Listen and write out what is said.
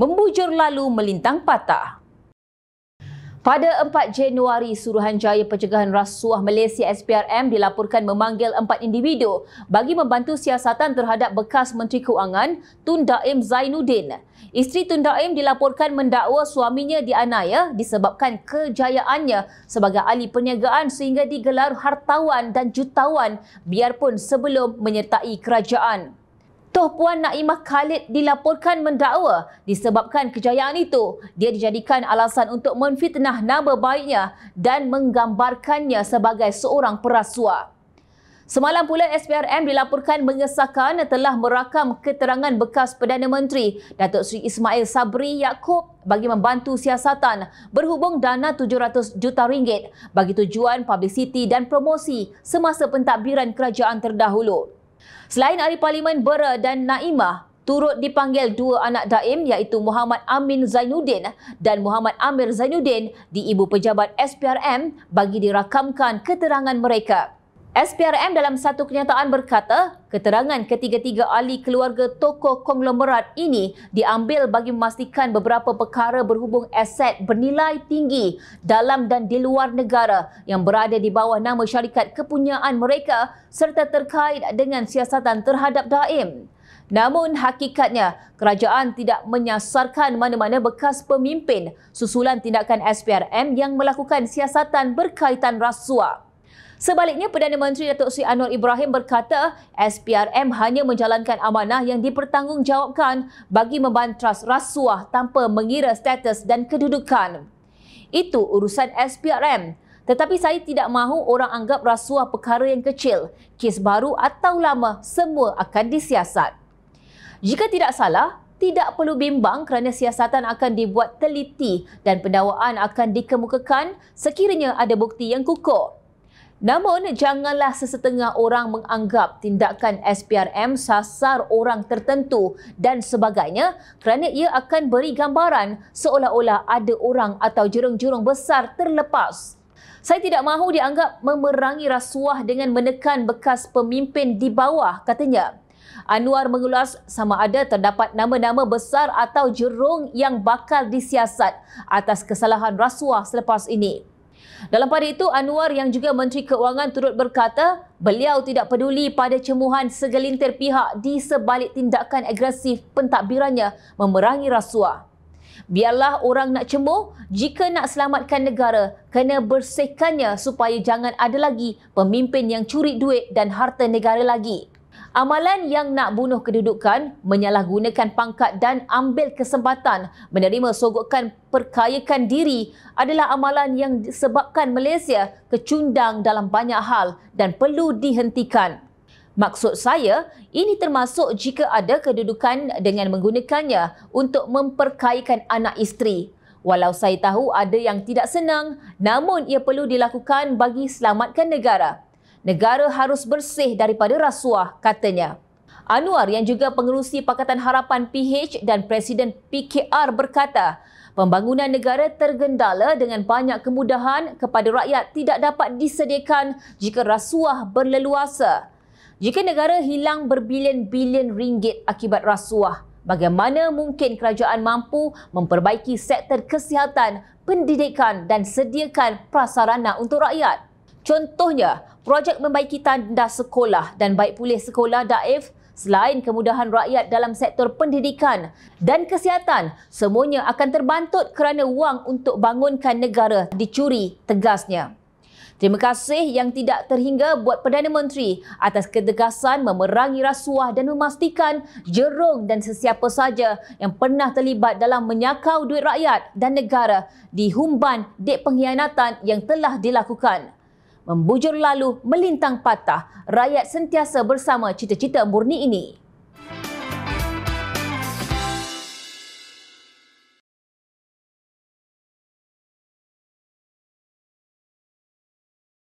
membujur lalu melintang patah. Pada 4 Januari, Suruhanjaya Pencegahan Rasuah Malaysia SPRM dilaporkan memanggil empat individu bagi membantu siasatan terhadap bekas Menteri Keuangan Tun Daim Zainuddin. Isteri Tun Daim dilaporkan mendakwa suaminya dianaya disebabkan kejayaannya sebagai ahli perniagaan sehingga digelar hartawan dan jutawan biarpun sebelum menyertai kerajaan. Toh Puan Naimah Khalid dilaporkan mendakwa disebabkan kejayaan itu dia dijadikan alasan untuk menfitnah nama baiknya dan menggambarkannya sebagai seorang perasua. Semalam pula SPRM dilaporkan mengesahkan telah merakam keterangan bekas Perdana Menteri Datuk Sri Ismail Sabri Yaakob bagi membantu siasatan berhubung dana 700 juta ringgit bagi tujuan publicity dan promosi semasa pentadbiran kerajaan terdahulu. Selain ahli parlimen Bera dan Naimah, turut dipanggil dua anak daim iaitu Muhammad Amin Zainuddin dan Muhammad Amir Zainuddin di ibu pejabat SPRM bagi dirakamkan keterangan mereka. SPRM dalam satu kenyataan berkata, Keterangan ketiga-tiga ahli keluarga tokoh konglomerat ini diambil bagi memastikan beberapa perkara berhubung aset bernilai tinggi dalam dan di luar negara yang berada di bawah nama syarikat kepunyaan mereka serta terkait dengan siasatan terhadap daim. Namun hakikatnya, kerajaan tidak menyasarkan mana-mana bekas pemimpin susulan tindakan SPRM yang melakukan siasatan berkaitan rasuah. Sebaliknya, Perdana Menteri Datuk Sri Anwar Ibrahim berkata SPRM hanya menjalankan amanah yang dipertanggungjawabkan bagi membantras rasuah tanpa mengira status dan kedudukan. Itu urusan SPRM. Tetapi saya tidak mahu orang anggap rasuah perkara yang kecil, kes baru atau lama semua akan disiasat. Jika tidak salah, tidak perlu bimbang kerana siasatan akan dibuat teliti dan pendawaan akan dikemukakan sekiranya ada bukti yang kukuh. Namun, janganlah sesetengah orang menganggap tindakan SPRM sasar orang tertentu dan sebagainya kerana ia akan beri gambaran seolah-olah ada orang atau jurung-jurung besar terlepas. Saya tidak mahu dianggap memerangi rasuah dengan menekan bekas pemimpin di bawah, katanya. Anwar mengulas sama ada terdapat nama-nama besar atau jerung yang bakal disiasat atas kesalahan rasuah selepas ini. Dalam pada itu, Anwar yang juga Menteri Keuangan turut berkata beliau tidak peduli pada cemuhan segelintir pihak di sebalik tindakan agresif pentadbirannya memerangi rasuah. Biarlah orang nak cemuh, jika nak selamatkan negara, kena bersihkannya supaya jangan ada lagi pemimpin yang curi duit dan harta negara lagi amalan yang nak bunuh kedudukan menyalahgunakan pangkat dan ambil kesempatan menerima sogokan perkayakan diri adalah amalan yang sebabkan Malaysia kecundang dalam banyak hal dan perlu dihentikan. Maksud saya, ini termasuk jika ada kedudukan dengan menggunakannya untuk memperkayakan anak isteri. Walau saya tahu ada yang tidak senang, namun ia perlu dilakukan bagi selamatkan negara negara harus bersih daripada rasuah, katanya. Anwar yang juga pengerusi Pakatan Harapan PH dan Presiden PKR berkata, pembangunan negara tergendala dengan banyak kemudahan kepada rakyat tidak dapat disediakan jika rasuah berleluasa. Jika negara hilang berbilion-bilion ringgit akibat rasuah, bagaimana mungkin kerajaan mampu memperbaiki sektor kesihatan, pendidikan dan sediakan prasarana untuk rakyat? Contohnya, projek membaiki tanda sekolah dan baik pulih sekolah daif selain kemudahan rakyat dalam sektor pendidikan dan kesihatan, semuanya akan terbantut kerana wang untuk bangunkan negara dicuri tegasnya. Terima kasih yang tidak terhingga buat Perdana Menteri atas ketegasan memerangi rasuah dan memastikan jerung dan sesiapa saja yang pernah terlibat dalam menyakau duit rakyat dan negara dihumban dek pengkhianatan yang telah dilakukan membujur lalu melintang patah, rakyat sentiasa bersama cita-cita murni ini.